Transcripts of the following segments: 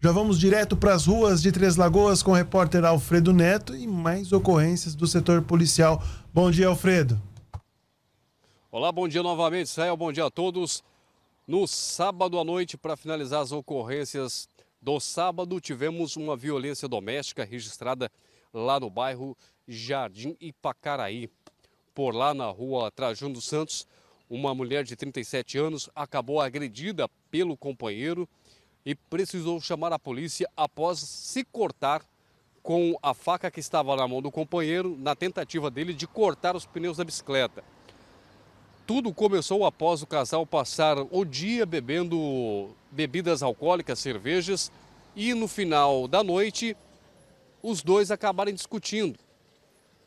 Já vamos direto para as ruas de Três Lagoas com o repórter Alfredo Neto e mais ocorrências do setor policial. Bom dia, Alfredo. Olá, bom dia novamente, Israel. Bom dia a todos. No sábado à noite, para finalizar as ocorrências do sábado, tivemos uma violência doméstica registrada lá no bairro Jardim Ipacaraí. Por lá, na rua Trajano dos Santos, uma mulher de 37 anos acabou agredida pelo companheiro e precisou chamar a polícia após se cortar com a faca que estava na mão do companheiro na tentativa dele de cortar os pneus da bicicleta. Tudo começou após o casal passar o dia bebendo bebidas alcoólicas, cervejas, e no final da noite os dois acabaram discutindo.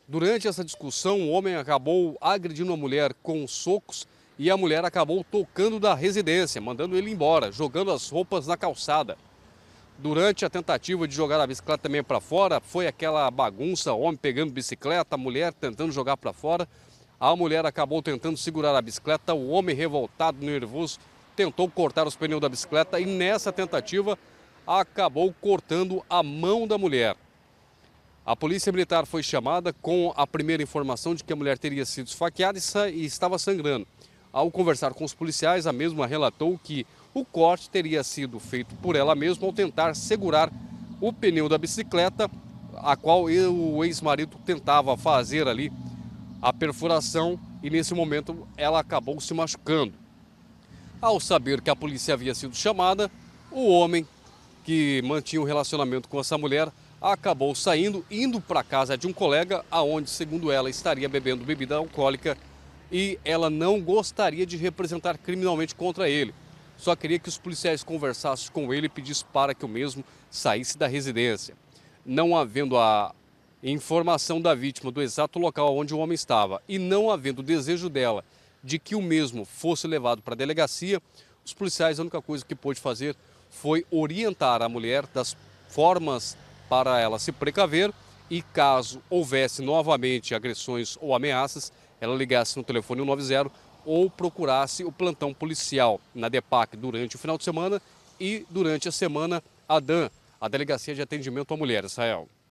Durante essa discussão, o homem acabou agredindo a mulher com socos e a mulher acabou tocando da residência, mandando ele embora, jogando as roupas na calçada. Durante a tentativa de jogar a bicicleta também para fora, foi aquela bagunça, homem pegando bicicleta, mulher tentando jogar para fora. A mulher acabou tentando segurar a bicicleta, o homem revoltado, nervoso, tentou cortar os pneus da bicicleta e nessa tentativa acabou cortando a mão da mulher. A polícia militar foi chamada com a primeira informação de que a mulher teria sido esfaqueada e estava sangrando. Ao conversar com os policiais, a mesma relatou que o corte teria sido feito por ela mesma ao tentar segurar o pneu da bicicleta, a qual o ex-marido tentava fazer ali a perfuração e nesse momento ela acabou se machucando. Ao saber que a polícia havia sido chamada, o homem que mantinha o um relacionamento com essa mulher acabou saindo, indo para a casa de um colega, aonde, segundo ela, estaria bebendo bebida alcoólica e ela não gostaria de representar criminalmente contra ele. Só queria que os policiais conversassem com ele e pedissem para que o mesmo saísse da residência. Não havendo a informação da vítima do exato local onde o homem estava e não havendo o desejo dela de que o mesmo fosse levado para a delegacia, os policiais a única coisa que pôde fazer foi orientar a mulher das formas para ela se precaver e caso houvesse novamente agressões ou ameaças, ela ligasse no telefone 190 ou procurasse o plantão policial na DEPAC durante o final de semana e durante a semana a DAN, a Delegacia de Atendimento à Mulher, Israel.